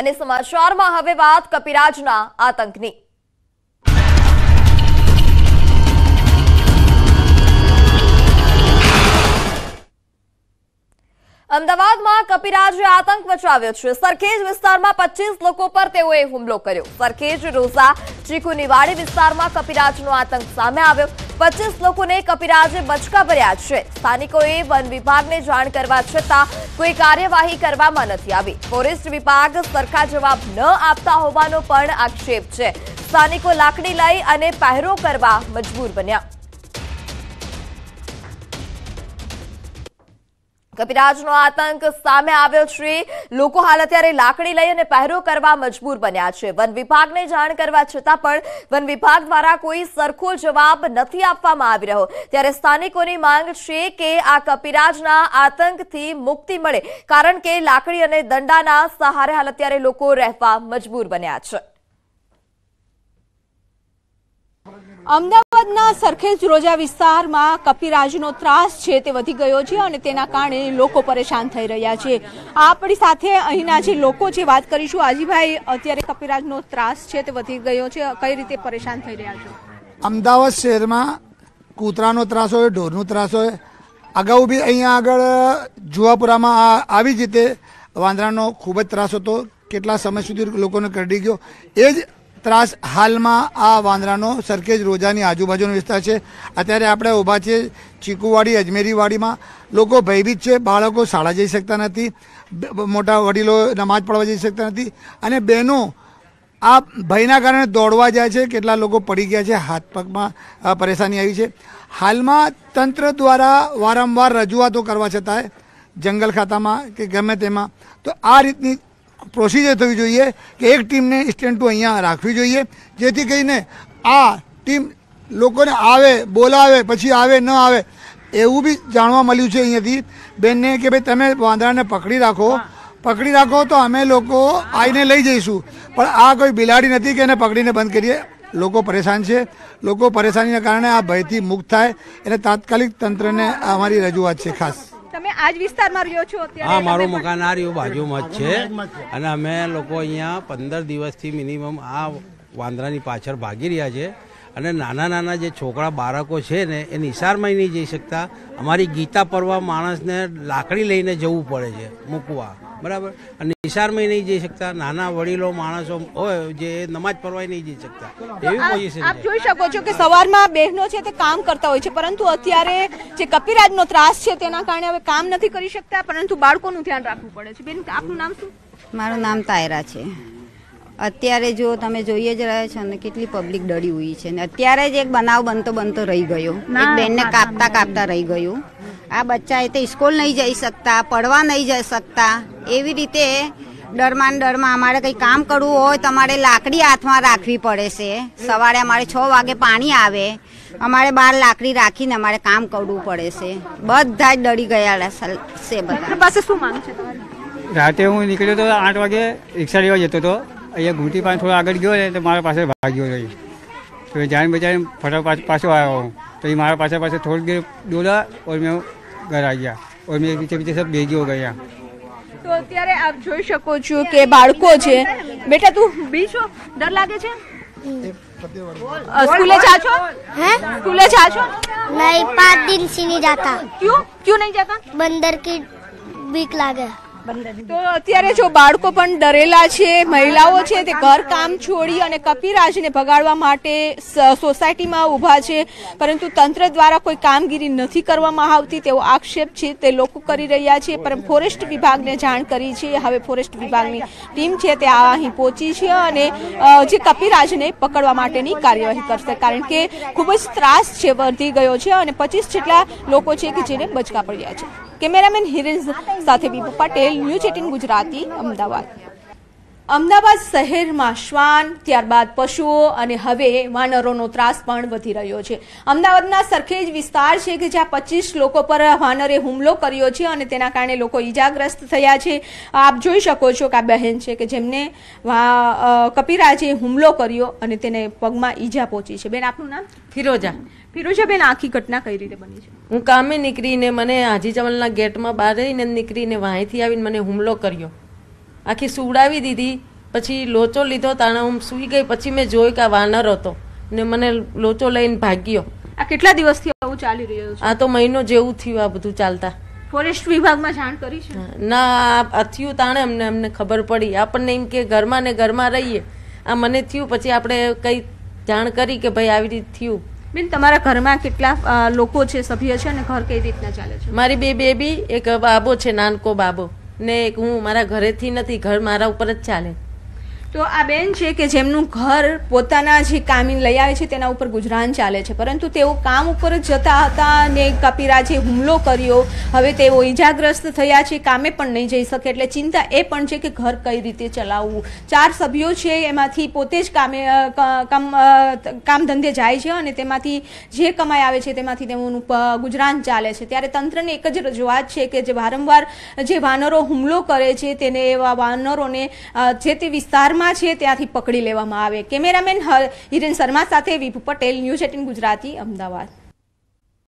અને સમાચારમાં હવે વાત કપિરાજના આતંકની અમદાવાદમાં કપિરાજે આતંક મચાવ્યો છે સરખેજ વિસ્તારમાં પચીસ લોકો પર તેઓએ હુમલો કર્યો સરખેજ રોઝા ચીકુનીવાડી વિસ્તારમાં કપિરાજનો આતંક સામે આવ્યો પચીસ લોકોને કપિરાજે બચકા ભર્યા છે સ્થાનિકોએ વન વિભાગને જાણ કરવા છતાં કોઈ કાર્યવાહી કરવામાં નથી આવી ફોરેસ્ટ વિભાગ સરખા જવાબ ન આપતા હોવાનો પણ આક્ષેપ છે સ્થાનિકો લાકડી લઈ અને પહેરો કરવા મજબૂર બન્યા કપિરાજનો આતંક સામે આવ્યો છે લોકો હાલ અત્યારે લાકડી લઈ અને પહેરો કરવા મજબૂર બન્યા છે વન વિભાગને જાણ કરવા છતાં પણ વન વિભાગ દ્વારા કોઈ સરખો જવાબ નથી આપવામાં આવી રહ્યો ત્યારે સ્થાનિકોની માંગ છે કે આ કપિરાજના આતંકથી મુક્તિ મળે કારણ કે લાકડી અને દંડાના સહારે હાલ અત્યારે લોકો રહેવા મજબૂર બન્યા છે અમદાવાદના સરખેજ રોજા વિસ્તારમાં કપિરાજનો ત્રાસ છે તે વધી ગયો છે અને તેના કારણે લોકો પરેશાન થઈ રહ્યા છે આપણી સાથે અહીંના જે લોકો છે વાત કરીશું આજીભાઈ અત્યારે કપિરાજનો ત્રાસ છે તે વધી ગયો છે કઈ રીતે પરેશાન થઈ રહ્યા છે અમદાવાદ શહેરમાં કૂતરાનો ત્રાસ હોય ઢોરનો ત્રાસ હોય અગાઉ બી અહીંયા આગળ જુવાપુરામાં આવી જ રીતે વાંદરાનો ખૂબ જ ત્રાસ હતો કેટલા સમય સુધી લોકોને કરડી ગયો એ જ ત્રાસ હાલમાં આ વાંદરાનો સરખેજ રોજાની આજુબાજુનો વિસ્તાર છે અત્યારે આપણે ઊભા છીએ ચીકુવાડી અજમેરીવાડીમાં લોકો ભયભીત છે બાળકો શાળા જઈ શકતા નથી મોટા વડીલો નમાજ પડવા જઈ શકતા નથી અને બહેનો આ ભયના કારણે દોડવા જાય છે કેટલા લોકો પડી ગયા છે હાથ પગમાં પરેશાની આવી છે હાલમાં તંત્ર દ્વારા વારંવાર રજૂઆતો કરવા છતાંય જંગલ ખાતામાં કે ગમે તેમાં તો આ રીતની પ્રોસિજર થવી જોઈએ કે એક ટીમને સ્ટેન્ડ ટુ અહીંયા રાખવી જોઈએ જેથી કરીને આ ટીમ લોકોને આવે બોલાવે પછી આવે ન આવે એવું બી જાણવા મળ્યું છે અહીંયાથી બેનને કે ભાઈ તમે વાંદરાને પકડી રાખો પકડી રાખો તો અમે લોકો આવીને લઈ જઈશું પણ આ કોઈ બિલાડી નથી કે એને પકડીને બંધ કરીએ લોકો પરેશાન છે લોકો પરેશાનીના કારણે આ ભયથી મુક્ત થાય એને તાત્કાલિક તંત્રને અમારી રજૂઆત છે ખાસ આ વિસ્તારમાં રહ્યો છો હા મારું મકાન આ રહ્યું બાજુમાં જ છે અને અમે લોકો અહીંયા પંદર દિવસથી મિનિમમ આ વાંદરાની પાછળ ભાગી રહ્યા છે અને નાના નાના જે છોકરા બાળકો છે ને એ નિસારમાંય નહીં જઈ શકતા અમારી ગીતા પરવા માણસને લાકડી લઈને જવું પડે છે મૂકવા બરાબર અને નિસારમાંય નહીં જઈ શકતા નાના વડીલો માણસો હોય જે નમાજ પર્વાય નહીં જઈ શકતા એવી પોઝિશન આપ જોઈ શકો છો કે સવારમાં બહેનો છે તે કામ કરતા હોય છે પરંતુ અત્યારે જે કપિરાજનો ત્રાસ છે તેના કારણે હવે કામ નથી કરી શકતા પરંતુ બાળકોનું ધ્યાન રાખવું પડે છે બેન આપનું નામ શું મારું નામ તાયરા છે અત્યારે જો તમે જોઈએ જ રહ્યા છો ને કેટલી પબ્લિક ડરી હોય છે ને અત્યારે જ એક બનાવ બનતો બનતો રહી ગયો એક બેનને કાપતા કાપતા રહી ગયું આ બચ્ચા એ તો સ્કૂલ નહીં જઈ શકતા પડવા નહીં જઈ શકતા એવી રીતે ડરમાં ડરમાં અમારે કંઈ કામ કરવું હોય તો તમારે લાકડી હાથમાં રાખવી પડે છે સવારે અમારે છ વાગે પાણી આવે અમારે બાર લાકડી રાખીને અમારે કામ કરવું પડે છે બધા જ ડરી ગયા છે બધા પાસે છે રાતે હું નીકળ્યો તો આઠ વાગે રિક્ષા લેવા જતો હતો અહીંયા ઘૂંટી પાસે થોડો આગળ ગયો ને તો મારા પાસે ભાગ્યો રહી તો એ જાન બચાવીને ફટાફટ પાછો આવ્યો તો એ મારા પાસે પાસે થોડી દેર દોડા ઓર મેં ઘર આવી ગયા ઓર મેં પીછે પીછે સબ ભેગીઓ ગયા તો અત્યારે આપ જોઈ શકો છો કે બાળકો છે બેટા તું બી છો ડર લાગે છે સ્કૂલે જા છો હે સ્કૂલે જા છો નહીં પાંચ દિન સીની જાતા ક્યું ક્યું નહીં જાતા બંદર કી બીક લાગે તો અત્યારે જો બાળકો પણ ડરેલા છે મહિલાઓ છે તે ઘર કામ છોડી અને કપિરાજને ભગાડવા માટે સોસાયટીમાં ઊભા છે પરંતુ તંત્ર દ્વારા કોઈ કામગીરી નથી કરવામાં આવતી તેવો આક્ષેપ છે તે લોકો કરી રહ્યા છે પરંતુ ફોરેસ્ટ વિભાગને જાણ કરી છે હવે ફોરેસ્ટ વિભાગની ટીમ છે તે આ અહીં પહોંચી છે અને જે કપિરાજને પકડવા માટેની કાર્યવાહી કરશે કારણ કે ખૂબ જ ત્રાસ છે વધી ગયો છે અને પચીસ જેટલા લોકો છે કે જેને બચકા પડ્યા છે કેમેરામેન હિરેન્સ સાથે Bibu Patel channel News Eighteen Gujarati Ahmedabad Ahmedabad શહેરમાં શ્વાન ત્યારબાદ પશુઓ અને હવે વાનરોનો ત્રાસ પણ વધી રહ્યો છે અમદાવાદના સરખેજ વિસ્તાર છે કે જ્યાં પચીસ લોકો પર વાનરે હુમલો કર્યો છે અને તેના કારણે લોકો ઈજાગ્રસ્ત થયા છે આપ જોઈ શકો છો કે આ બહેન છે કે જેમને કપિરાજે હુમલો કર્યો અને તેને પગમાં ઈજા પહોંચી છે બેન આપનું નામ ફિરોજા ફિરોજાબેન આખી ઘટના કઈ રીતે બની છે હું કામે નીકળીને મને હાજી ચમલના ગેટમાં બહાર રહીને નીકળીને વાંહીથી આવીને મને હુમલો કર્યો આખી સુવડાવી દીધી પછી લોચો લીધો તાણે હું સૂઈ ગઈ પછી મેં જોયું કે આ વાનર હતો ને મને લોચો લઈને ભાગ્યો આ કેટલા દિવસથી આવું ચાલી રહ્યું છે આ તો મહિનો જેવું થયું આ બધું ચાલતા ફોરેસ્ટ વિભાગમાં જાણ કરી છે ના આ થયું તાણે અમને અમને ખબર પડી આપણને એમ કે ઘરમાં ને ઘરમાં રહીએ આ મને થયું પછી આપણે કંઈ જાણ કરી કે ભાઈ આવી રીતે થયું બેન તમારા ઘરમાં કેટલા લોકો છે સભ્ય છે અને ઘર કઈ રીતના ચાલે છે મારી બે બેબી એક બાબો છે નાનકો બાબો ને એક હું મારા ઘરેથી નથી ઘર મારા ઉપર જ ચાલે તો આ બેન છે કે જેમનું ઘર પોતાના જે કામી લઈ આવે છે તેના ઉપર ગુજરાન ચાલે છે પરંતુ તેઓ કામ ઉપર જતા હતા ને કપિરાજે હુમલો કર્યો હવે તેઓ ઈજાગ્રસ્ત થયા છે કામે પણ નહીં જઈ શકે એટલે ચિંતા એ પણ છે કે ઘર કઈ રીતે ચલાવવું ચાર સભ્યો છે એમાંથી પોતે જ કામે કામ ધંધે જાય છે અને તેમાંથી જે કમાઈ આવે છે તેમાંથી તેઓનું ગુજરાન ચાલે છે ત્યારે તંત્રની એક જ રજૂઆત છે કે જે વારંવાર જે વાનરો હુમલો કરે છે તેને એવા વાનરોને જે તે વિસ્તારમાં શર્મા છે ત્યાંથી પકડી લેવામાં આવે કેમેરામેન હિરેન શર્મા સાથે વિભુ પટેલ ન્યૂઝ એટીન ગુજરાતી અમદાવાદ